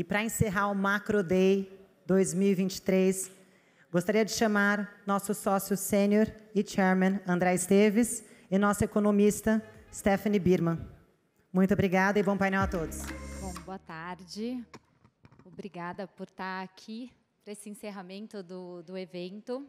E para encerrar o Macro Day 2023, gostaria de chamar nosso sócio sênior e chairman, André Esteves, e nossa economista, Stephanie Birman. Muito obrigada e bom painel a todos. Bom, boa tarde. Obrigada por estar aqui para esse encerramento do, do evento.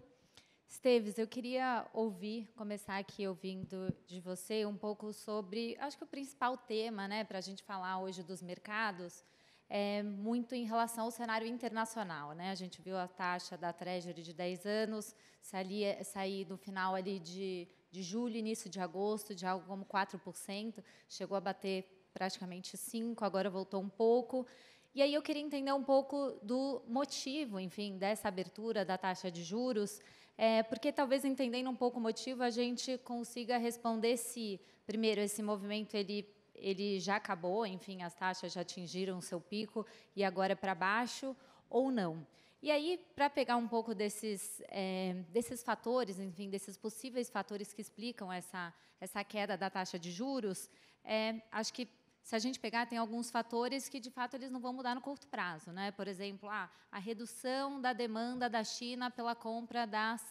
Esteves, eu queria ouvir, começar aqui ouvindo de você um pouco sobre, acho que o principal tema, né, para a gente falar hoje dos mercados, é, muito em relação ao cenário internacional. Né? A gente viu a taxa da Treasury de 10 anos sair, sair no final ali de, de julho, início de agosto, de algo como 4%, chegou a bater praticamente 5%, agora voltou um pouco. E aí eu queria entender um pouco do motivo, enfim, dessa abertura da taxa de juros, é, porque talvez entendendo um pouco o motivo a gente consiga responder se, primeiro, esse movimento ele ele já acabou, enfim, as taxas já atingiram o seu pico e agora é para baixo ou não. E aí, para pegar um pouco desses, é, desses fatores, enfim, desses possíveis fatores que explicam essa, essa queda da taxa de juros, é, acho que se a gente pegar, tem alguns fatores que, de fato, eles não vão mudar no curto prazo. Né? Por exemplo, ah, a redução da demanda da China pela compra das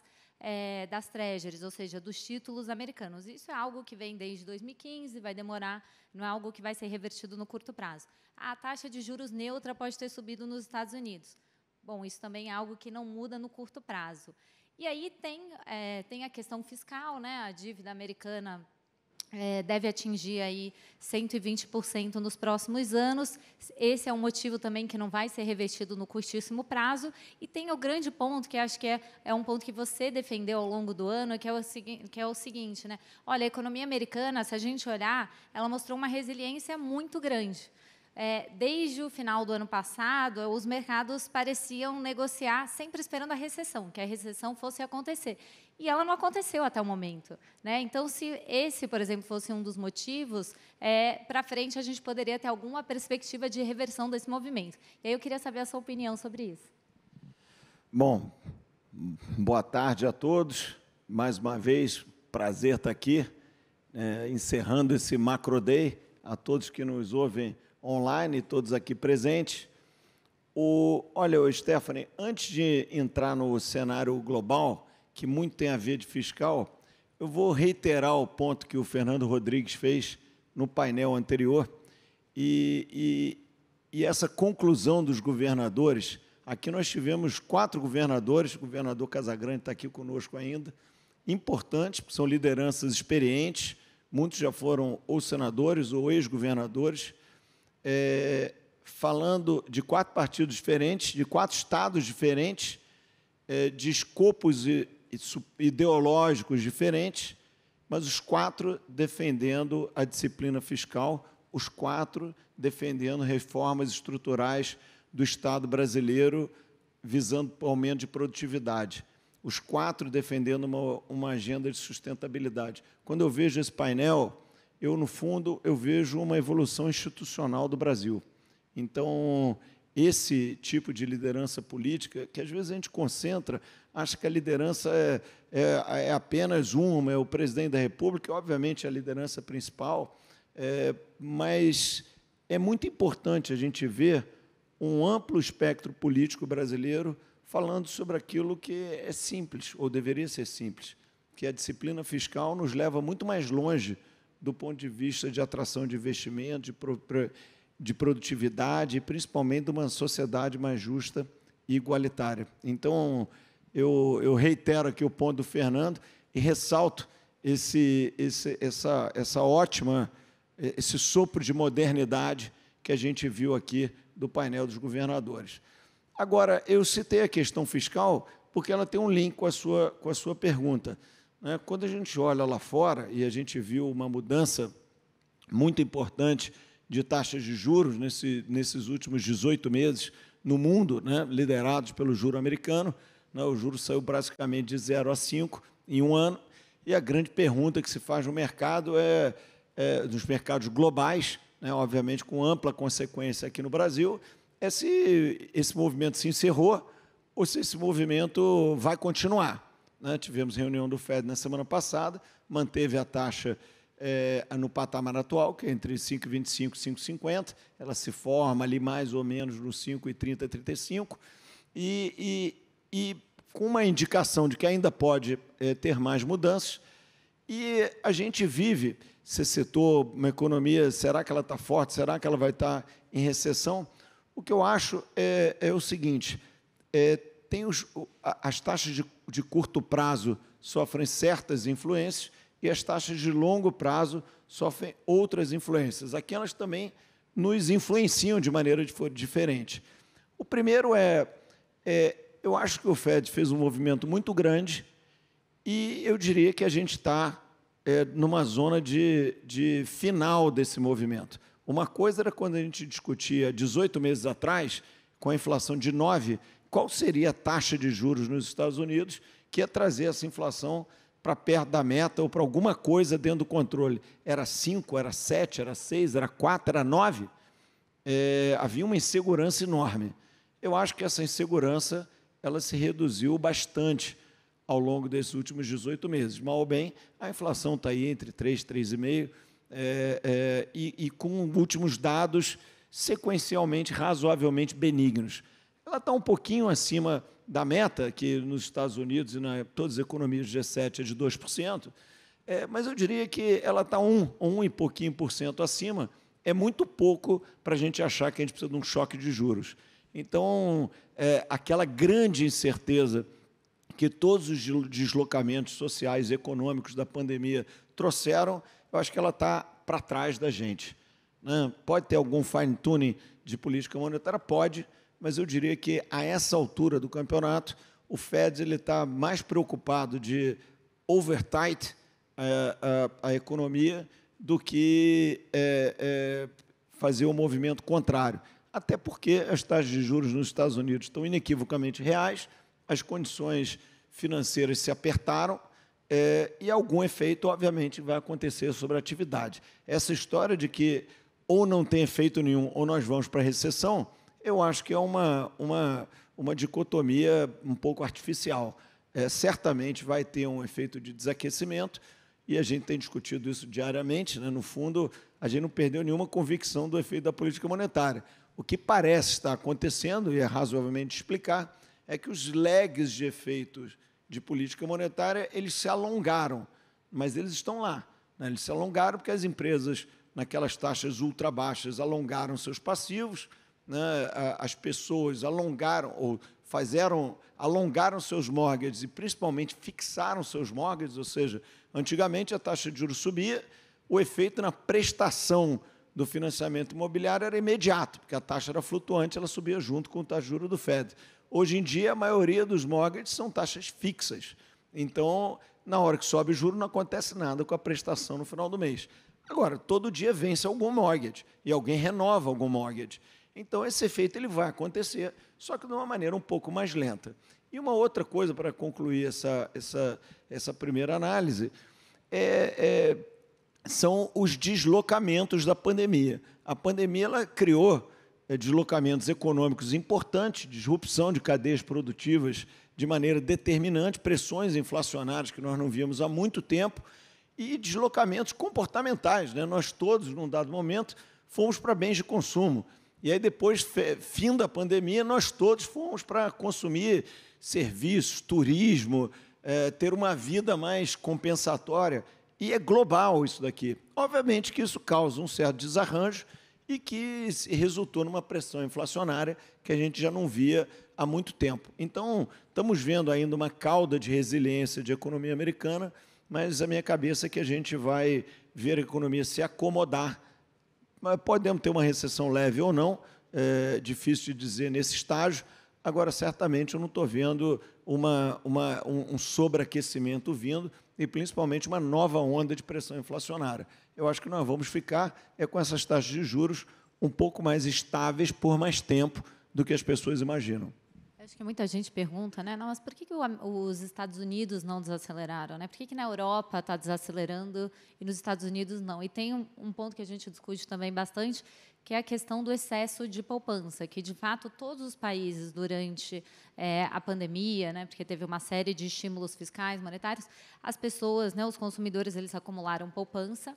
é, das treasuries, ou seja, dos títulos americanos. Isso é algo que vem desde 2015, vai demorar, não é algo que vai ser revertido no curto prazo. A taxa de juros neutra pode ter subido nos Estados Unidos. Bom, isso também é algo que não muda no curto prazo. E aí tem, é, tem a questão fiscal, né? a dívida americana é, deve atingir aí 120% nos próximos anos. Esse é um motivo também que não vai ser revertido no curtíssimo prazo. E tem o grande ponto, que acho que é, é um ponto que você defendeu ao longo do ano, que é, o, que é o seguinte, né? Olha, a economia americana, se a gente olhar, ela mostrou uma resiliência muito grande é, desde o final do ano passado, os mercados pareciam negociar sempre esperando a recessão, que a recessão fosse acontecer. E ela não aconteceu até o momento. Né? Então, se esse, por exemplo, fosse um dos motivos, é, para frente a gente poderia ter alguma perspectiva de reversão desse movimento. E aí eu queria saber a sua opinião sobre isso. Bom, boa tarde a todos. Mais uma vez, prazer estar aqui, é, encerrando esse Macro Day. A todos que nos ouvem online, todos aqui presentes. O, olha, Stephanie, antes de entrar no cenário global, que muito tem a ver de fiscal, eu vou reiterar o ponto que o Fernando Rodrigues fez no painel anterior e, e, e essa conclusão dos governadores. Aqui nós tivemos quatro governadores, o governador Casagrande está aqui conosco ainda, importantes, porque são lideranças experientes, muitos já foram ou senadores ou ex-governadores, é, falando de quatro partidos diferentes, de quatro estados diferentes, é, de escopos ideológicos diferentes, mas os quatro defendendo a disciplina fiscal, os quatro defendendo reformas estruturais do Estado brasileiro, visando aumento de produtividade. Os quatro defendendo uma, uma agenda de sustentabilidade. Quando eu vejo esse painel, eu, no fundo, eu vejo uma evolução institucional do Brasil. Então, esse tipo de liderança política, que às vezes a gente concentra, acha que a liderança é, é, é apenas uma, é o presidente da República, obviamente é a liderança principal, é, mas é muito importante a gente ver um amplo espectro político brasileiro falando sobre aquilo que é simples, ou deveria ser simples, que a disciplina fiscal nos leva muito mais longe do ponto de vista de atração de investimento, de, pro, de produtividade e principalmente de uma sociedade mais justa e igualitária. Então, eu, eu reitero aqui o ponto do Fernando e ressalto esse, esse, essa, essa ótima, esse sopro de modernidade que a gente viu aqui do painel dos governadores. Agora, eu citei a questão fiscal porque ela tem um link com a sua, com a sua pergunta. Né, quando a gente olha lá fora e a gente viu uma mudança muito importante de taxas de juros nesse, nesses últimos 18 meses no mundo, né, liderados pelo juro americano, né, o juro saiu basicamente de 0 a 5 em um ano. E a grande pergunta que se faz no mercado é, é nos mercados globais, né, obviamente com ampla consequência aqui no Brasil, é se esse movimento se encerrou ou se esse movimento vai continuar. Né? Tivemos reunião do FED na semana passada, manteve a taxa é, no patamar atual, que é entre 5,25 e 5,50. Ela se forma ali mais ou menos no 5,30 e 35. E, e, e, com uma indicação de que ainda pode é, ter mais mudanças. E a gente vive, você citou uma economia, será que ela está forte? Será que ela vai estar tá em recessão? O que eu acho é, é o seguinte, é, tem os, as taxas de, de curto prazo sofrem certas influências e as taxas de longo prazo sofrem outras influências. Aquelas também nos influenciam de maneira diferente. O primeiro é, é, eu acho que o Fed fez um movimento muito grande e eu diria que a gente está é, numa zona de, de final desse movimento. Uma coisa era quando a gente discutia 18 meses atrás, com a inflação de 9, qual seria a taxa de juros nos Estados Unidos que ia trazer essa inflação para perto da meta ou para alguma coisa dentro do controle. Era 5, era 7, era 6, era 4, era 9? É, havia uma insegurança enorme. Eu acho que essa insegurança ela se reduziu bastante ao longo desses últimos 18 meses. Mal ou bem, a inflação está aí entre 3, 3,5, é, é, e, e com últimos dados sequencialmente razoavelmente benignos ela está um pouquinho acima da meta, que nos Estados Unidos e na todas as economias do G7 é de 2%, é, mas eu diria que ela está um um e pouquinho por cento acima. É muito pouco para a gente achar que a gente precisa de um choque de juros. Então, é, aquela grande incerteza que todos os deslocamentos sociais e econômicos da pandemia trouxeram, eu acho que ela está para trás da gente. Né? Pode ter algum fine-tuning de política monetária? Pode, mas eu diria que a essa altura do campeonato, o Fed está mais preocupado de overtight a, eh, a, eh, a economia do que é, é, fazer o um movimento contrário. Até porque as taxas de juros nos Estados Unidos estão inequivocamente reais, as condições financeiras se apertaram é, e algum efeito, obviamente, vai acontecer sobre a atividade. Essa história de que ou não tem efeito nenhum ou nós vamos para a recessão, eu acho que é uma, uma, uma dicotomia um pouco artificial. É, certamente vai ter um efeito de desaquecimento, e a gente tem discutido isso diariamente. Né? No fundo, a gente não perdeu nenhuma convicção do efeito da política monetária. O que parece estar acontecendo, e é razoavelmente explicar, é que os legs de efeitos de política monetária eles se alongaram, mas eles estão lá. Né? Eles se alongaram porque as empresas, naquelas taxas ultra baixas, alongaram seus passivos, né, as pessoas alongaram ou fizeram, alongaram seus mortgages e principalmente fixaram seus mortgages, ou seja, antigamente a taxa de juros subia, o efeito na prestação do financiamento imobiliário era imediato, porque a taxa era flutuante, ela subia junto com o taxa de juros do Fed. Hoje em dia, a maioria dos mortgages são taxas fixas. Então, na hora que sobe o juro, não acontece nada com a prestação no final do mês. Agora, todo dia vence algum mortgage e alguém renova algum mortgage. Então, esse efeito ele vai acontecer, só que de uma maneira um pouco mais lenta. E uma outra coisa, para concluir essa, essa, essa primeira análise, é, é, são os deslocamentos da pandemia. A pandemia ela criou é, deslocamentos econômicos importantes, disrupção de cadeias produtivas de maneira determinante, pressões inflacionárias que nós não víamos há muito tempo e deslocamentos comportamentais. Né? Nós todos, num dado momento, fomos para bens de consumo. E aí, depois, fim da pandemia, nós todos fomos para consumir serviços, turismo, é, ter uma vida mais compensatória. E é global isso daqui. Obviamente que isso causa um certo desarranjo e que resultou numa pressão inflacionária que a gente já não via há muito tempo. Então, estamos vendo ainda uma cauda de resiliência de economia americana, mas a minha cabeça é que a gente vai ver a economia se acomodar mas podemos ter uma recessão leve ou não, é difícil de dizer nesse estágio. Agora, certamente, eu não estou vendo uma, uma, um, um sobreaquecimento vindo e, principalmente, uma nova onda de pressão inflacionária. Eu acho que nós vamos ficar é, com essas taxas de juros um pouco mais estáveis por mais tempo do que as pessoas imaginam. Acho que muita gente pergunta, né? Não, mas por que, que os Estados Unidos não desaceleraram? Né? Por que, que na Europa está desacelerando e nos Estados Unidos não? E tem um, um ponto que a gente discute também bastante, que é a questão do excesso de poupança, que de fato todos os países durante é, a pandemia, né, porque teve uma série de estímulos fiscais, monetários, as pessoas, né, os consumidores, eles acumularam poupança.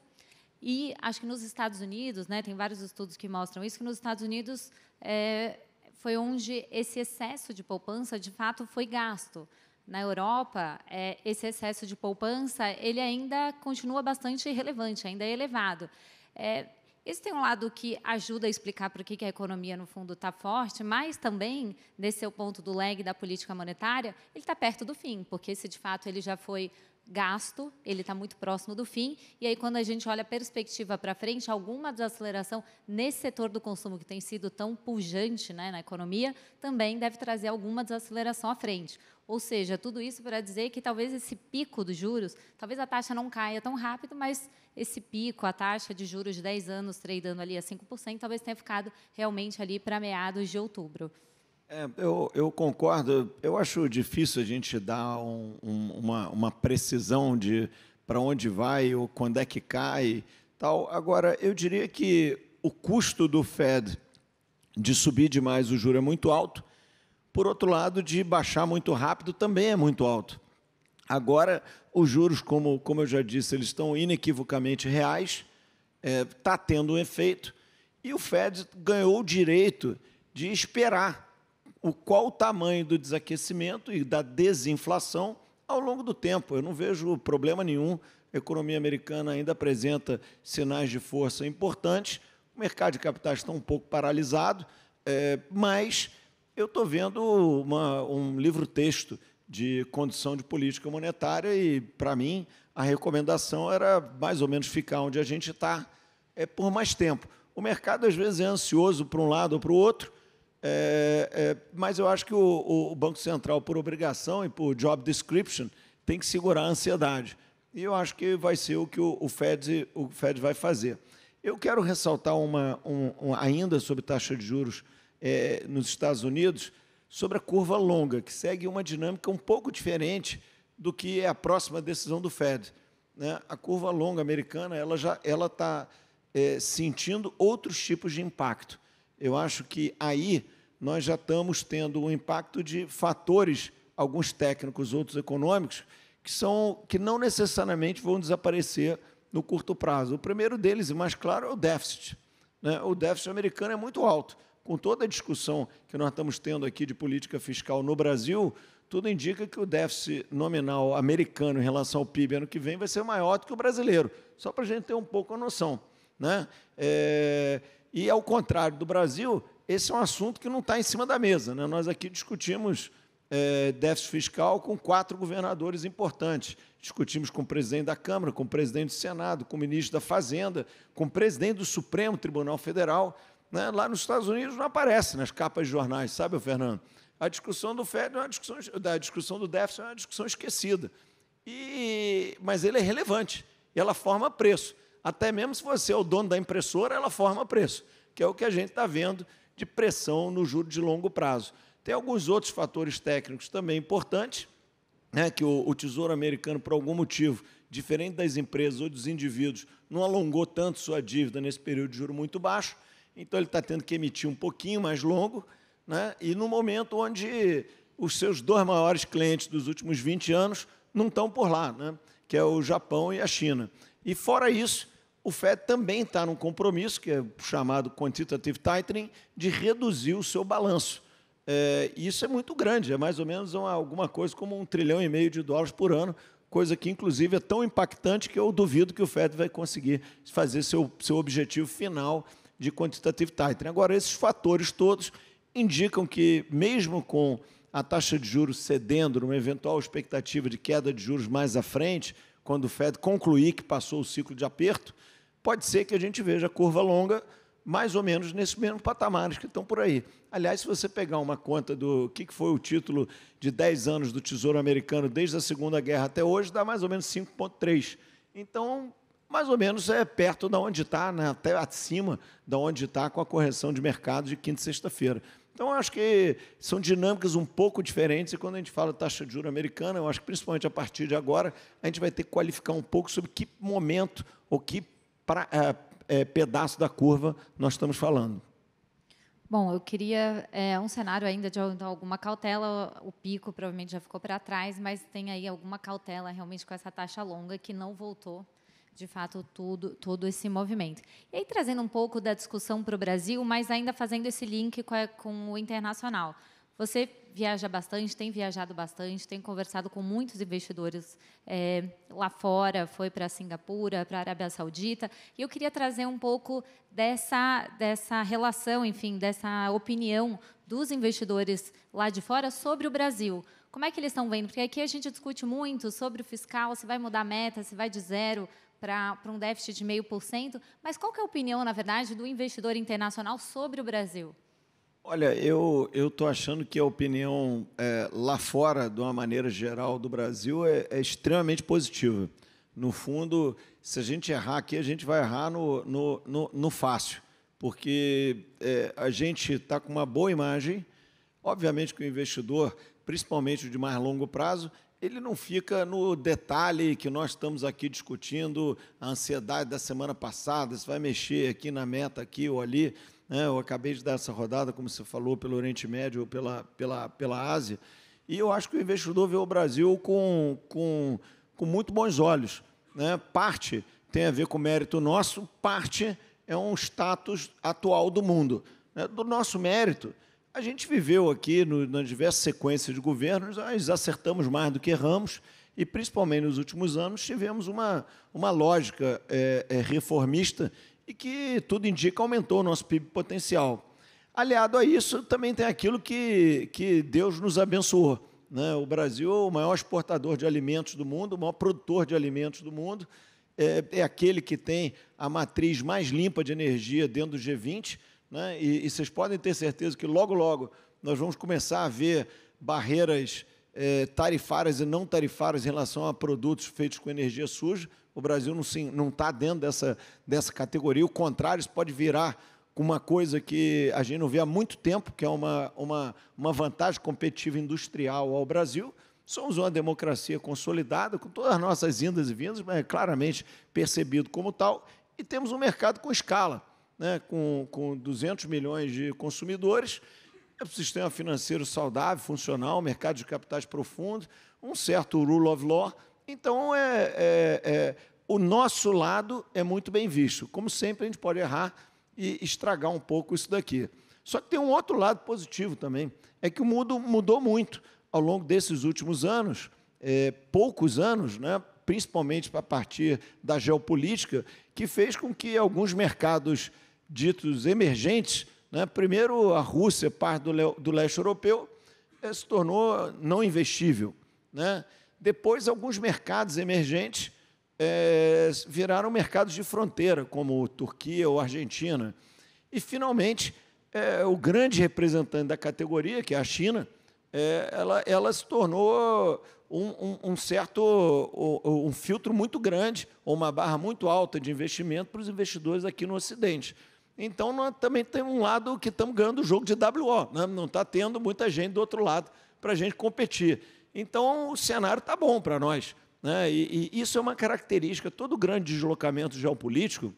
E acho que nos Estados Unidos, né, tem vários estudos que mostram isso, que nos Estados Unidos é, foi onde esse excesso de poupança, de fato, foi gasto. Na Europa, é, esse excesso de poupança ele ainda continua bastante relevante, ainda é elevado. É, esse tem um lado que ajuda a explicar por que a economia, no fundo, está forte, mas também, nesse seu ponto do lag da política monetária, ele está perto do fim, porque se de fato ele já foi gasto, ele está muito próximo do fim, e aí quando a gente olha a perspectiva para frente, alguma desaceleração nesse setor do consumo que tem sido tão pujante né, na economia, também deve trazer alguma desaceleração à frente. Ou seja, tudo isso para dizer que talvez esse pico dos juros, talvez a taxa não caia tão rápido, mas esse pico, a taxa de juros de 10 anos treinando ali a 5%, talvez tenha ficado realmente ali para meados de outubro. É, eu, eu, concordo. Eu acho difícil a gente dar um, um, uma, uma precisão de para onde vai ou quando é que cai. tal. Agora, eu diria que o custo do Fed de subir demais o juro é muito alto. Por outro lado, de baixar muito rápido também é muito alto. Agora, os juros, como, como eu já disse, eles estão inequivocamente reais, está é, tá tendo um efeito, e o Fed ganhou o direito de esperar o qual o tamanho do desaquecimento e da desinflação ao longo do tempo. Eu não vejo problema nenhum. A economia americana ainda apresenta sinais de força importantes. O mercado de capitais está um pouco paralisado, é, mas eu estou vendo uma, um livro-texto de condição de política monetária e, para mim, a recomendação era mais ou menos ficar onde a gente está é, por mais tempo. O mercado, às vezes, é ansioso para um lado ou para o outro, é, é, mas eu acho que o, o, Banco Central, por obrigação e por job description, tem que segurar a ansiedade. E eu acho que vai ser o que o, o Fed, o Fed vai fazer. Eu quero ressaltar uma, um, um, ainda sobre taxa de juros é, nos Estados Unidos, sobre a curva longa, que segue uma dinâmica um pouco diferente do que é a próxima decisão do Fed. Né? A curva longa americana ela já ela está é, sentindo outros tipos de impacto eu acho que aí nós já estamos tendo o um impacto de fatores, alguns técnicos, outros econômicos, que, são, que não necessariamente vão desaparecer no curto prazo. O primeiro deles, e mais claro, é o déficit. Né? O déficit americano é muito alto. Com toda a discussão que nós estamos tendo aqui de política fiscal no Brasil, tudo indica que o déficit nominal americano em relação ao PIB ano que vem vai ser maior do que o brasileiro, só para a gente ter um pouco a noção. Né? É, e, ao contrário do Brasil, esse é um assunto que não está em cima da mesa. Né? Nós aqui discutimos é, déficit fiscal com quatro governadores importantes. Discutimos com o presidente da Câmara, com o presidente do Senado, com o ministro da Fazenda, com o presidente do Supremo Tribunal Federal. Né? Lá nos Estados Unidos não aparece nas capas de jornais, sabe, Fernando? A discussão do FED é uma discussão, da discussão do déficit é uma discussão esquecida. E, mas ele é relevante, ela forma preço. Até mesmo se você é o dono da impressora, ela forma preço, que é o que a gente está vendo de pressão no juro de longo prazo. Tem alguns outros fatores técnicos também importantes, né, que o, o Tesouro Americano, por algum motivo, diferente das empresas ou dos indivíduos, não alongou tanto sua dívida nesse período de juro muito baixo, então ele está tendo que emitir um pouquinho mais longo, né, e no momento onde os seus dois maiores clientes dos últimos 20 anos não estão por lá, né, que é o Japão e a China. E fora isso, o Fed também está num compromisso, que é chamado quantitative tightening, de reduzir o seu balanço. É, isso é muito grande, é mais ou menos uma, alguma coisa como um trilhão e meio de dólares por ano, coisa que, inclusive, é tão impactante que eu duvido que o Fed vai conseguir fazer seu, seu objetivo final de quantitative tightening. Agora, esses fatores todos indicam que, mesmo com a taxa de juros cedendo numa eventual expectativa de queda de juros mais à frente, quando o Fed concluir que passou o ciclo de aperto, pode ser que a gente veja a curva longa mais ou menos nesses mesmos patamares que estão por aí. Aliás, se você pegar uma conta do que foi o título de 10 anos do Tesouro Americano desde a Segunda Guerra até hoje, dá mais ou menos 5,3. Então, mais ou menos é perto da onde está, né? até acima da onde está com a correção de mercado de quinta e sexta-feira. Então, acho que são dinâmicas um pouco diferentes. E quando a gente fala taxa de juro americana, eu acho que principalmente a partir de agora, a gente vai ter que qualificar um pouco sobre que momento ou que pra, é, é, pedaço da curva nós estamos falando? Bom, eu queria é, um cenário ainda de alguma cautela. O pico provavelmente já ficou para trás, mas tem aí alguma cautela realmente com essa taxa longa que não voltou de fato tudo, todo esse movimento. E aí trazendo um pouco da discussão para o Brasil, mas ainda fazendo esse link com, com o internacional. Você viaja bastante, tem viajado bastante, tem conversado com muitos investidores é, lá fora, foi para Singapura, para a Arábia Saudita. E eu queria trazer um pouco dessa, dessa relação, enfim, dessa opinião dos investidores lá de fora sobre o Brasil. Como é que eles estão vendo? Porque aqui a gente discute muito sobre o fiscal, se vai mudar a meta, se vai de zero para um déficit de 0,5%, mas qual é a opinião, na verdade, do investidor internacional sobre o Brasil? Olha, eu eu estou achando que a opinião é, lá fora, de uma maneira geral, do Brasil é, é, extremamente positiva. No fundo, se a gente errar aqui, a gente vai errar no, no, no, no fácil, porque é, a gente está com uma boa imagem. Obviamente que o investidor, principalmente o de mais longo prazo, ele não fica no detalhe que nós estamos aqui discutindo, a ansiedade da semana passada, se vai mexer aqui na meta, aqui ou ali. Né, eu acabei de dar essa rodada, como você falou, pelo Oriente Médio ou pela, pela, pela Ásia. E eu acho que o investidor vê o Brasil com, com, com muito bons olhos. Né? Parte tem a ver com o mérito nosso, parte é um status atual do mundo. Né? Do nosso mérito, a gente viveu aqui no, nas diversas sequências de governos, nós acertamos mais do que erramos, e principalmente nos últimos anos tivemos uma, uma lógica é, é, reformista e que tudo indica aumentou o nosso PIB potencial. Aliado a isso, também tem aquilo que, que Deus nos abençoou. Né? O Brasil é o maior exportador de alimentos do mundo, o maior produtor de alimentos do mundo, é, é aquele que tem a matriz mais limpa de energia dentro do G20. Né? E, e vocês podem ter certeza que logo, logo, nós vamos começar a ver barreiras é, tarifárias e não tarifárias em relação a produtos feitos com energia suja. O Brasil não está dentro dessa, dessa categoria. O contrário, isso pode virar uma coisa que a gente não vê há muito tempo, que é uma, uma, uma vantagem competitiva industrial ao Brasil. Somos uma democracia consolidada, com todas as nossas indas e vindas, mas é claramente percebido como tal, e temos um mercado com escala, né, com, com 200 milhões de consumidores, é para o sistema financeiro saudável, funcional, mercado de capitais profundo, um certo rule of law. Então, é, é, é, o nosso lado é muito bem visto. Como sempre, a gente pode errar e estragar um pouco isso daqui. Só que tem um outro lado positivo também, é que o mundo mudou muito ao longo desses últimos anos, é, poucos anos, né, principalmente a partir da geopolítica, que fez com que alguns mercados ditos emergentes né? Primeiro, a Rússia, parte do, do leste europeu, eh, se tornou não investível. Né? Depois, alguns mercados emergentes é, viraram mercados de fronteira, como Turquia ou Argentina. E, finalmente, é, o grande representante da categoria, que é a China, é, ela, ela, se tornou um, um, um certo um filtro muito grande, ou uma barra muito alta de investimento para os investidores aqui no Ocidente. Então, nós também temos um lado que estamos ganhando o jogo de WO. Né? Não está tendo muita gente do outro lado para a gente competir. Então, o cenário está bom para nós. Né? E, e, isso é uma característica. Todo grande deslocamento geopolítico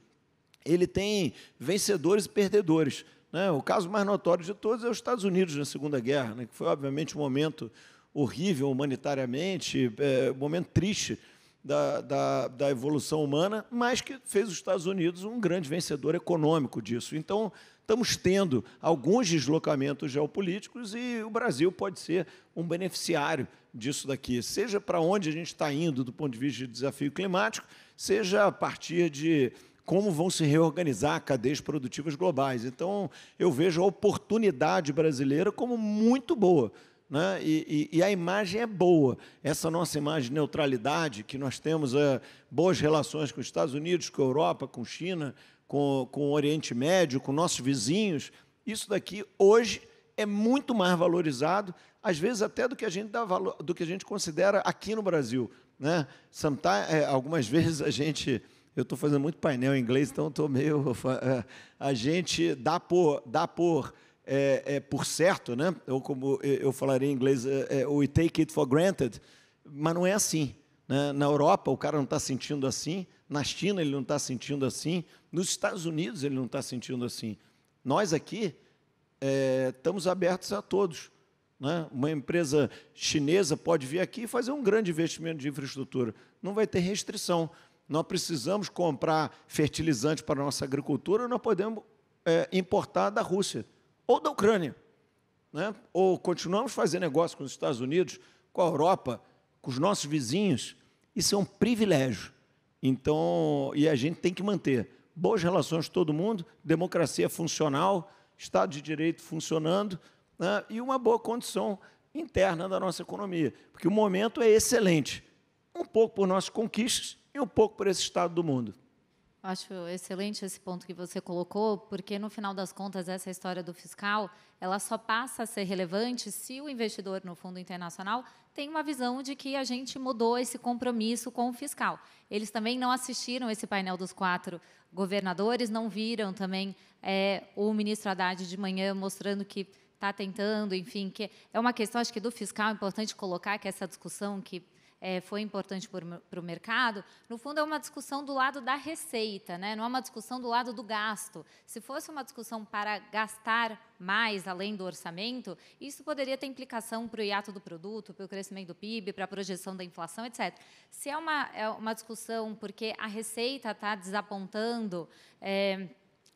ele tem vencedores e perdedores. Né? O caso mais notório de todos é os Estados Unidos na Segunda Guerra, né? que foi, obviamente, um momento horrível humanitariamente, é, um momento triste da, da, da, evolução humana, mas que fez os Estados Unidos um grande vencedor econômico disso. Então, estamos tendo alguns deslocamentos geopolíticos e o Brasil pode ser um beneficiário disso daqui, seja para onde a gente está indo do ponto de vista de desafio climático, seja a partir de como vão se reorganizar cadeias produtivas globais. Então, eu vejo a oportunidade brasileira como muito boa né? E, e, e, a imagem é boa. Essa nossa imagem de neutralidade, que nós temos é, boas relações com os Estados Unidos, com a Europa, com a China, com, com o Oriente Médio, com nossos vizinhos, isso daqui hoje é muito mais valorizado, às vezes até do que a gente, dá valor, do que a gente considera aqui no Brasil. Né? Sometimes, é, algumas vezes a gente. Eu estou fazendo muito painel em inglês, então estou meio. É, a gente dá por. Dá por é, é, por certo, né? ou como eu falaria em inglês, é, é oh, we take it for granted, mas não é assim. Né? Na Europa, o cara não está sentindo assim, na China, ele não está sentindo assim, nos Estados Unidos, ele não está sentindo assim. Nós aqui é, estamos abertos a todos. Né? Uma empresa chinesa pode vir aqui e fazer um grande investimento de infraestrutura, não vai ter restrição. Nós precisamos comprar fertilizante para a nossa agricultura, nós podemos é, importar da Rússia ou da Ucrânia. Né? Ou continuamos fazendo negócio com os Estados Unidos, com a Europa, com os nossos vizinhos. Isso é um privilégio. Então, e a gente tem que manter boas relações com todo mundo, democracia funcional, Estado de Direito funcionando né? e uma boa condição interna da nossa economia, porque o momento é excelente, um pouco por nossas conquistas e um pouco por esse estado do mundo. Acho excelente esse ponto que você colocou, porque no final das contas essa história do fiscal, ela só passa a ser relevante se o investidor no fundo internacional tem uma visão de que a gente mudou esse compromisso com o fiscal. Eles também não assistiram esse painel dos quatro governadores, não viram também é, o ministro Haddad de manhã mostrando que está tentando, enfim, que é uma questão acho que do fiscal é importante colocar que essa discussão que é, foi importante para o mercado, no fundo é uma discussão do lado da receita, né? não é uma discussão do lado do gasto. Se fosse uma discussão para gastar mais além do orçamento, isso poderia ter implicação para o hiato do produto, para o crescimento do PIB, para a projeção da inflação, etc. Se é uma, é uma discussão porque a receita está desapontando. É,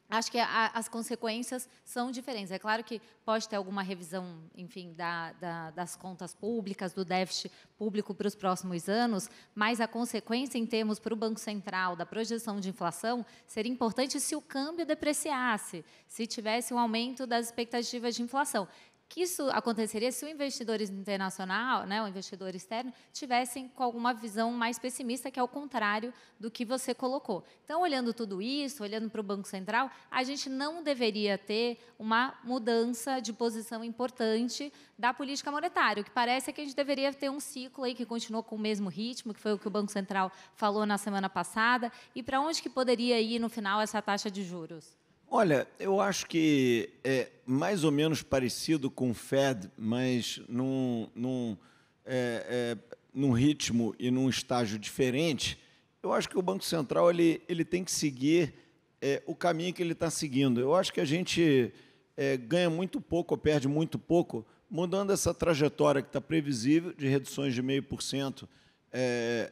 acho que a, as consequências são diferentes. É claro que pode ter alguma revisão, enfim, da, da, das contas públicas, do déficit público para os próximos anos, mas a consequência em termos para o Banco Central da projeção de inflação seria importante se o câmbio depreciasse, se tivesse um aumento das expectativas de inflação que isso aconteceria se o investidor internacional, né, o investidor externo, tivessem com alguma visão mais pessimista, que é o contrário do que você colocou. Então, olhando tudo isso, olhando para o Banco Central, a gente não deveria ter uma mudança de posição importante da política monetária. O que parece é que a gente deveria ter um ciclo aí que continuou com o mesmo ritmo, que foi o que o Banco Central falou na semana passada. E para onde que poderia ir no final essa taxa de juros? Olha, eu acho que é mais ou menos parecido com o Fed, mas num, num, é, é, num ritmo e num estágio diferente. Eu acho que o Banco Central ele, ele tem que seguir é, o caminho que ele está seguindo. Eu acho que a gente é, ganha muito pouco, ou perde muito pouco, mudando essa trajetória que está previsível de reduções de 0,5%, é,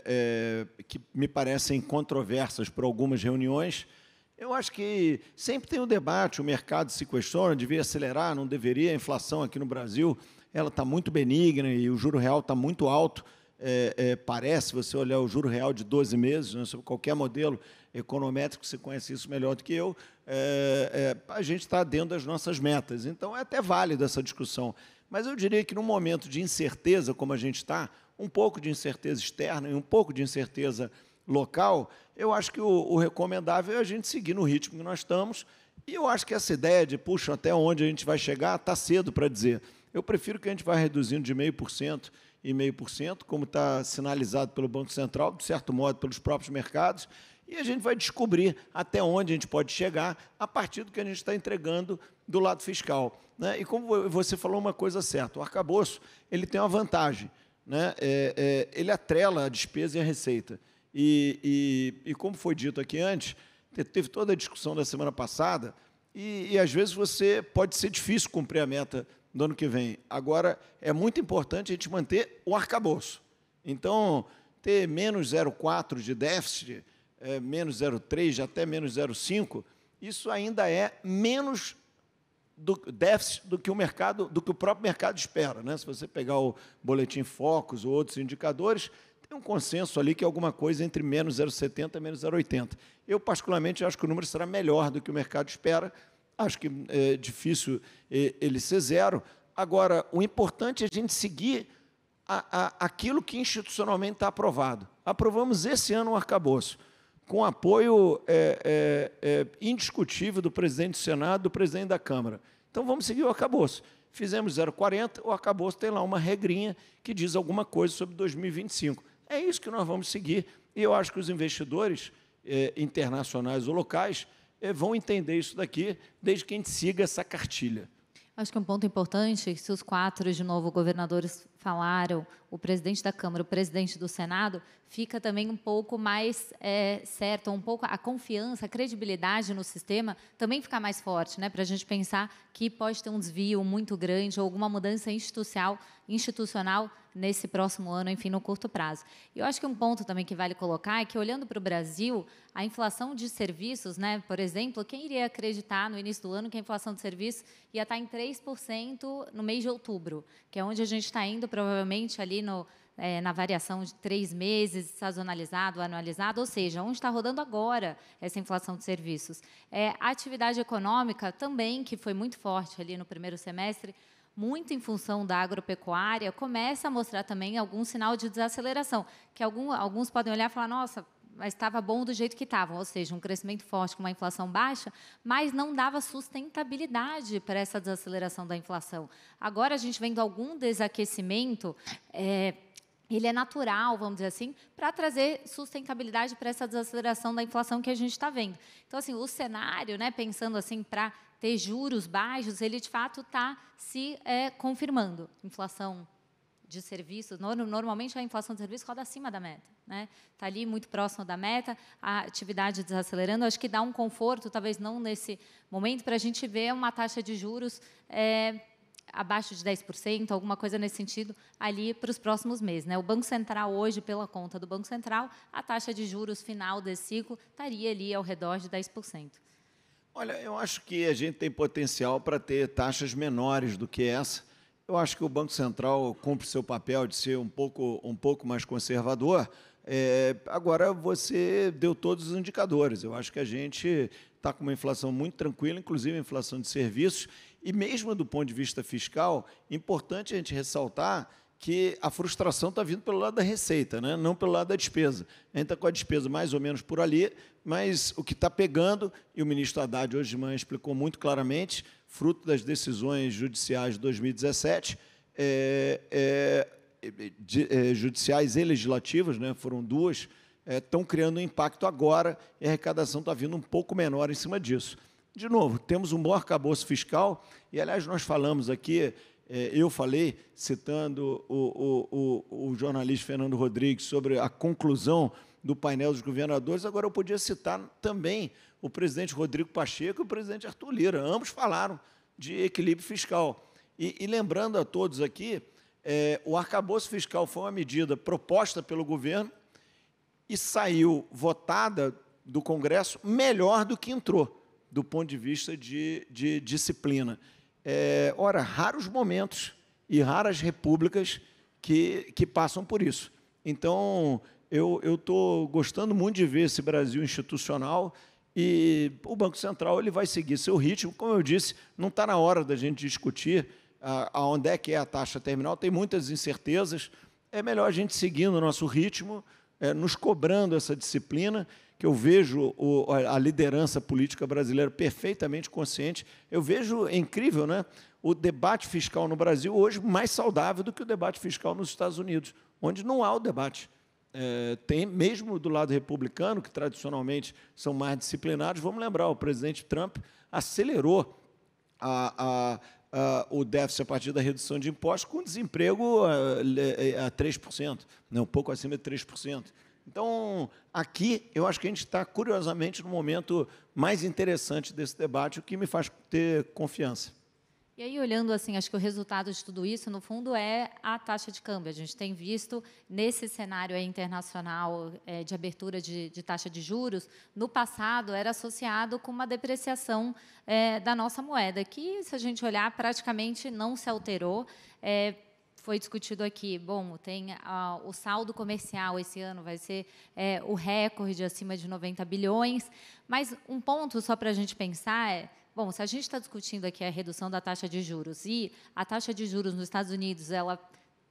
é, que me parecem controversas para algumas reuniões eu acho que sempre tem um debate, o mercado se questiona, devia acelerar, não deveria, a inflação aqui no Brasil ela está muito benigna e o juro real está muito alto. É, é, parece, você olhar o juro real de 12 meses, né, sobre qualquer modelo econométrico, você conhece isso melhor do que eu, é, é a gente está dentro das nossas metas. Então, é até válida essa discussão. Mas eu diria que, num momento de incerteza como a gente está, um pouco de incerteza externa e um pouco de incerteza local, eu acho que o, o recomendável é a gente seguir no ritmo que nós estamos. E eu acho que essa ideia de, puxa, até onde a gente vai chegar, está cedo para dizer. Eu prefiro que a gente vá reduzindo de 0,5% e 0,5%, como está sinalizado pelo Banco Central, de certo modo, pelos próprios mercados, e a gente vai descobrir até onde a gente pode chegar a partir do que a gente está entregando do lado fiscal. Né? E como você falou uma coisa certa, o arcabouço ele tem uma vantagem, né? É, é, ele atrela a despesa e a receita. E, e, e como foi dito aqui antes, teve toda a discussão da semana passada, e, e às vezes você pode ser difícil cumprir a meta do ano que vem. Agora, é muito importante a gente manter o arcabouço. Então, ter menos 0,4 de déficit, é, menos 0,3, até menos 0,5, isso ainda é menos do déficit do que o mercado, do que o próprio mercado espera. Né? Se você pegar o boletim Focus ou outros indicadores, tem um consenso ali que é alguma coisa entre menos 0,70 e menos 0,80. Eu, particularmente, acho que o número será melhor do que o mercado espera. Acho que é difícil é, ele ser zero. Agora, o importante é a gente seguir a, a, aquilo que institucionalmente está aprovado. Aprovamos esse ano um arcabouço, com apoio é, é, é indiscutível do presidente do Senado do presidente da Câmara. Então, vamos seguir o arcabouço fizemos 0,40, o arcabouço tem lá uma regrinha que diz alguma coisa sobre 2025. É isso que nós vamos seguir. E eu acho que os investidores eh, internacionais ou locais eh, vão entender isso daqui, desde que a gente siga essa cartilha. Acho que um ponto importante, é se os quatro, de novo, governadores falaram, o presidente da Câmara, o presidente do Senado, fica também um pouco mais é, certo, um pouco a confiança, a credibilidade no sistema também fica mais forte, né? Para a gente pensar que pode ter um desvio muito grande ou alguma mudança institucional, institucional nesse próximo ano, enfim, no curto prazo. E eu acho que um ponto também que vale colocar é que, olhando para o Brasil, a inflação de serviços, né, por exemplo, quem iria acreditar no início do ano que a inflação de serviços ia estar em 3% no mês de outubro, que é onde a gente está indo, provavelmente, ali no é, na variação de três meses, sazonalizado, anualizado, ou seja, onde está rodando agora essa inflação de serviços. É, a atividade econômica também, que foi muito forte ali no primeiro semestre, muito em função da agropecuária, começa a mostrar também algum sinal de desaceleração, que algum, alguns podem olhar e falar, nossa, mas estava bom do jeito que estava, ou seja, um crescimento forte com uma inflação baixa, mas não dava sustentabilidade para essa desaceleração da inflação. Agora a gente vendo algum desaquecimento é, ele é natural, vamos dizer assim, para trazer sustentabilidade para essa desaceleração da inflação que a gente está vendo. Então, assim, o cenário, né, pensando assim para ter juros baixos, ele de fato está se é, confirmando. Inflação de serviços, normalmente a inflação de serviços roda acima da meta. Está né? Tá ali muito próximo da meta, a atividade desacelerando, acho que dá um conforto, talvez não nesse momento, para a gente ver uma taxa de juros é, abaixo de 10%, alguma coisa nesse sentido, ali para os próximos meses. Né? O Banco Central, hoje, pela conta do Banco Central, a taxa de juros final desse ciclo estaria ali ao redor de 10%. Olha, eu acho que a gente tem potencial para ter taxas menores do que essa. Eu acho que o Banco Central cumpre seu papel de ser um pouco, um pouco mais conservador. É, agora, você deu todos os indicadores. Eu acho que a gente está com uma inflação muito tranquila, inclusive a inflação de serviços, e mesmo do ponto de vista fiscal, importante a gente ressaltar que a frustração está vindo pelo lado da receita, né? não pelo lado da despesa. A gente está com a despesa mais ou menos por ali, mas o que está pegando, e o ministro Haddad hoje de manhã explicou muito claramente, fruto das decisões judiciais de 2017, é, é, de, é, judiciais e legislativas, né, foram duas, estão é, criando um impacto agora e a arrecadação está vindo um pouco menor em cima disso de novo, temos um bom arcabouço fiscal, e aliás, nós falamos aqui, é, eu falei, citando o, o, o, o jornalista Fernando Rodrigues, sobre a conclusão do painel dos governadores, agora eu podia citar também o presidente Rodrigo Pacheco e o presidente Arthur Lira. Ambos falaram de equilíbrio fiscal. E, e lembrando a todos aqui, é, o arcabouço fiscal foi uma medida proposta pelo governo e saiu votada do Congresso melhor do que entrou do ponto de vista de, de disciplina. É, ora, raros momentos e raras repúblicas que, que passam por isso. Então, eu estou gostando muito de ver esse Brasil institucional e o Banco Central ele vai seguir seu ritmo. Como eu disse, não está na hora da gente discutir ah, aonde é que é a taxa terminal, tem muitas incertezas. É melhor a gente seguindo o nosso ritmo, é, nos cobrando essa disciplina, que eu vejo o, a liderança política brasileira perfeitamente consciente. Eu vejo, é incrível, né? o debate fiscal no Brasil hoje mais saudável do que o debate fiscal nos Estados Unidos, onde não há o debate. É, tem mesmo do lado republicano, que tradicionalmente são mais disciplinados, vamos lembrar, o presidente Trump acelerou a, a uh, o déficit a partir da redução de impostos, com desemprego ah, eh, a, a 3%, né, um pouco acima de 3%. Então, aqui, eu acho que a gente está, curiosamente, no momento mais interessante desse debate, o que me faz ter confiança. E aí, olhando assim, acho que o resultado de tudo isso, no fundo, é a taxa de câmbio. A gente tem visto, nesse cenário internacional é, de abertura de, de, taxa de juros, no passado era associado com uma depreciação é, da nossa moeda, que, se a gente olhar, praticamente não se alterou. É, foi discutido aqui. Bom, tem o saldo comercial esse ano vai ser é, o recorde acima de 90 bilhões. Mas um ponto só para a gente pensar é Bom, se a gente está discutindo aqui a redução da taxa de juros e a taxa de juros nos Estados Unidos, ela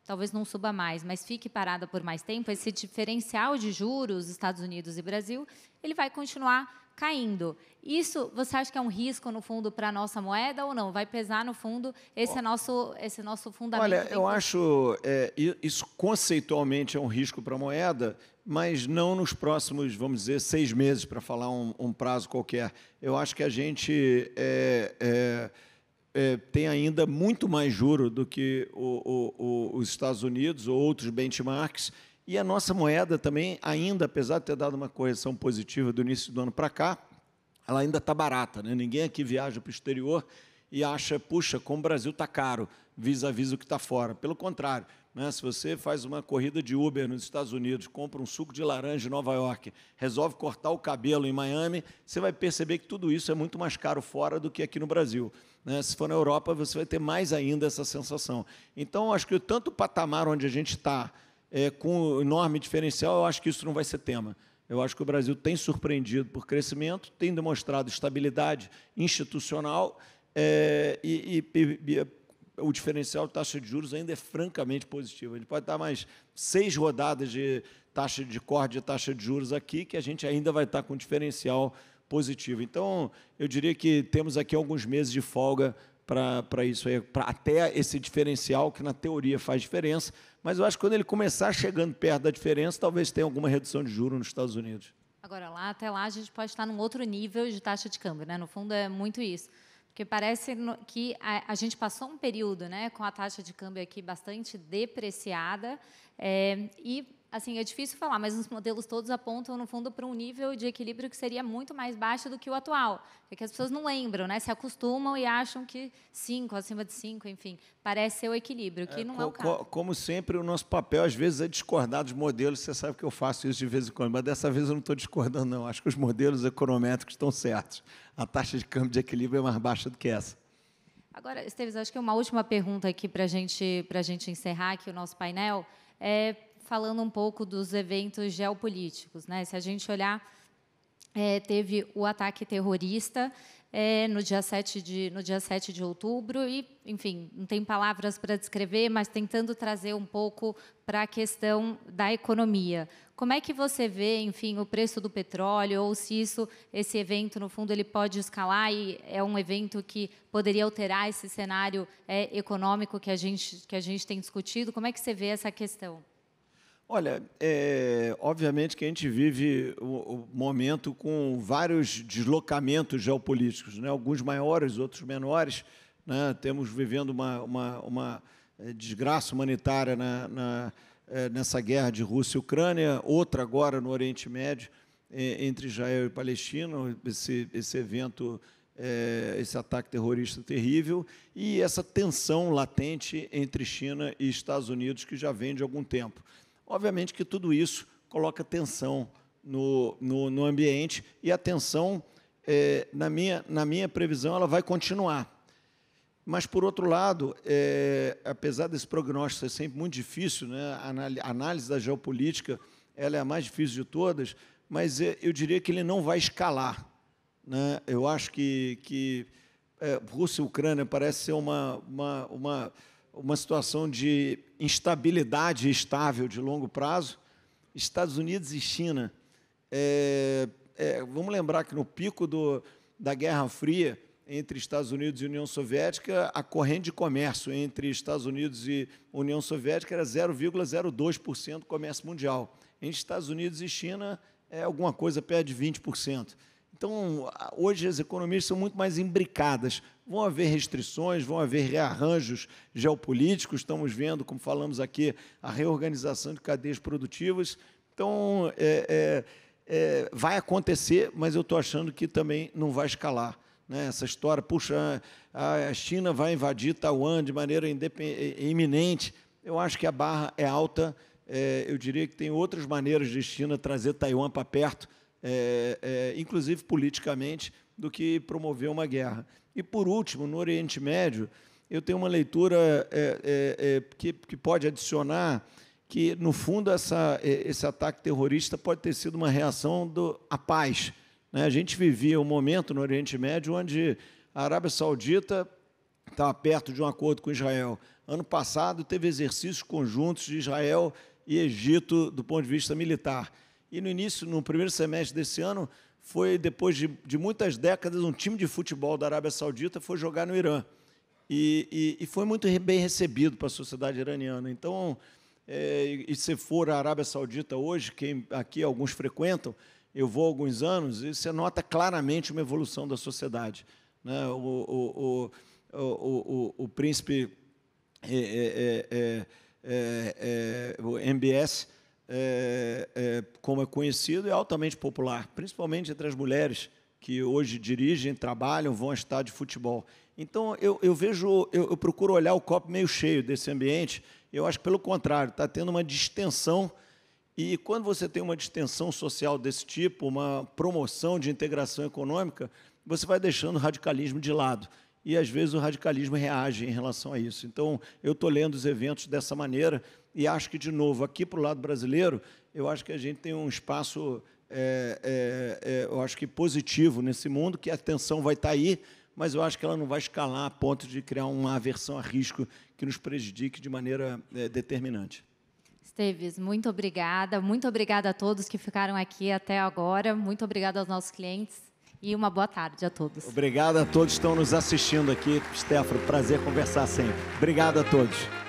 talvez não suba mais, mas fique parada por mais tempo, esse diferencial de juros Estados Unidos e Brasil, ele vai continuar caindo. Isso você acha que é um risco no fundo para a nossa moeda ou não? Vai pesar no fundo esse nosso esse nosso fundamento? Olha, eu acho é, isso conceitualmente é um risco para a moeda, mas não nos próximos, vamos dizer, seis meses para falar um, um, prazo qualquer. Eu acho que a gente é, é, é, tem ainda muito mais juro do que o, o, o, os Estados Unidos ou outros benchmarks e a nossa moeda também, ainda, apesar de ter dado uma correção positiva do início do ano para cá, ela ainda está barata. Né? Ninguém aqui viaja para o exterior e acha, puxa, como o Brasil está caro, vis-à-vis o que está fora. Pelo contrário, né? se você faz uma corrida de Uber nos Estados Unidos, compra um suco de laranja em Nova York, resolve cortar o cabelo em Miami, você vai perceber que tudo isso é muito mais caro fora do que aqui no Brasil. Né? Se for na Europa, você vai ter mais ainda essa sensação. Então, acho que tanto o patamar onde a gente está, é, com enorme diferencial, eu acho que isso não vai ser tema. Eu acho que o Brasil tem surpreendido por crescimento, tem demonstrado estabilidade institucional é, e, e, e, o diferencial de taxa de juros ainda é francamente positivo. A gente pode estar mais seis rodadas de taxa de corte de taxa de juros aqui, que a gente ainda vai estar com diferencial positivo. Então, eu diria que temos aqui alguns meses de folga para isso aí, pra, até esse diferencial que na teoria faz diferença, mas eu acho que quando ele começar chegando perto da diferença, talvez tenha alguma redução de juros nos Estados Unidos. Agora, lá até lá a gente pode estar num outro nível de taxa de câmbio, né? No fundo é muito isso. Porque parece que a, a gente passou um período né, com a taxa de câmbio aqui bastante depreciada é, e assim, é difícil falar, mas os modelos todos apontam, no fundo, para um nível de equilíbrio que seria muito mais baixo do que o atual. É que as pessoas não lembram, né? se acostumam e acham que 5, acima de 5, enfim, parece ser o equilíbrio, que é, não é co é o caso. Co como sempre, o nosso papel, às vezes, é discordar dos modelos. Você sabe que eu faço isso de vez em quando, mas dessa vez eu não estou discordando, não. Acho que os modelos econométricos estão certos. A taxa de câmbio de equilíbrio é mais baixa do que essa. Agora, Esteves, acho que uma última pergunta aqui para gente, a gente encerrar aqui o nosso painel. É, falando um pouco dos eventos geopolíticos, né? Se a gente olhar, é, teve o ataque terrorista é, no dia 7 de no dia 7 de outubro e, enfim, não tem palavras para descrever, mas tentando trazer um pouco para a questão da economia. Como é que você vê, enfim, o preço do petróleo ou se isso esse evento no fundo ele pode escalar e é um evento que poderia alterar esse cenário é, econômico que a gente que a gente tem discutido? Como é que você vê essa questão? Olha, é, obviamente que a gente vive o, o, momento com vários deslocamentos geopolíticos, né? alguns maiores, outros menores. Né? Temos vivendo uma, uma, uma é, desgraça humanitária na, na, é, nessa guerra de Rússia e Ucrânia, outra agora no Oriente Médio, é, entre Israel e Palestina, esse, esse evento, esse ataque terrorista terrível, e essa tensão latente entre China e Estados Unidos, que já vem de algum tempo. Obviamente que tudo isso coloca tensão no, no, no ambiente e a tensão, é, na, minha, na minha previsão, ela vai continuar. Mas, por outro lado, é, apesar desse prognóstico ser sempre muito difícil, né, a análise da geopolítica ela é a mais difícil de todas, mas é, eu diria que ele não vai escalar. Né? Eu acho que, que é, Rússia e Ucrânia parece ser uma, uma, uma uma situação de instabilidade estável de longo prazo, Estados Unidos e China. É, é, vamos lembrar que no pico do, da Guerra Fria, entre Estados Unidos e União Soviética, a corrente de comércio entre Estados Unidos e União Soviética era 0,02% do comércio mundial. Entre Estados Unidos e China, é alguma coisa perto de 20%. Então, hoje as economias são muito mais imbricadas. Vão haver restrições, vão haver rearranjos geopolíticos, estamos vendo, como falamos aqui, a reorganização de cadeias produtivas. Então, é, é, é, vai acontecer, mas eu estou achando que também não vai escalar. Né? Essa história, puxa, a China vai invadir Taiwan de maneira é, é, iminente. Eu acho que a barra é alta. É, eu diria que tem outras maneiras de China trazer Taiwan para perto é, é, inclusive politicamente, do que promover uma guerra. E, por último, no Oriente Médio, eu tenho uma leitura é, é, é que, que pode adicionar que, no fundo, essa, é, esse ataque terrorista pode ter sido uma reação do, à paz. Né? A gente vivia um momento no Oriente Médio onde a Arábia Saudita estava perto de um acordo com Israel. Ano passado, teve exercícios conjuntos de Israel e Egito do ponto de vista militar. E no início, no primeiro semestre desse ano, foi depois de, de muitas décadas, um time de futebol da Arábia Saudita foi jogar no Irã. E, e, e foi muito bem recebido para a sociedade iraniana. Então, é, e, se for à Arábia Saudita hoje, quem aqui alguns frequentam, eu vou há alguns anos, e você nota claramente uma evolução da sociedade. Né? O, o, o, o, príncipe é, é, é, é, é MBS é, é, como é conhecido, é altamente popular, principalmente entre as mulheres que hoje dirigem, trabalham, vão a estádio de futebol. Então, eu, eu vejo, eu, eu, procuro olhar o copo meio cheio desse ambiente. Eu acho que, pelo contrário, está tendo uma distensão. E quando você tem uma distensão social desse tipo, uma promoção de integração econômica, você vai deixando o radicalismo de lado. E, às vezes, o radicalismo reage em relação a isso. Então, eu estou lendo os eventos dessa maneira e acho que, de novo, aqui para o lado brasileiro, eu acho que a gente tem um espaço, é, é, é, eu acho que positivo nesse mundo, que a tensão vai estar tá aí, mas eu acho que ela não vai escalar a ponto de criar uma aversão a risco que nos prejudique de maneira é, determinante. Esteves, muito obrigada. Muito obrigada a todos que ficaram aqui até agora. Muito obrigada aos nossos clientes e uma boa tarde a todos. Obrigado a todos que estão nos assistindo aqui. Stefano, prazer conversar sempre. Obrigado a todos.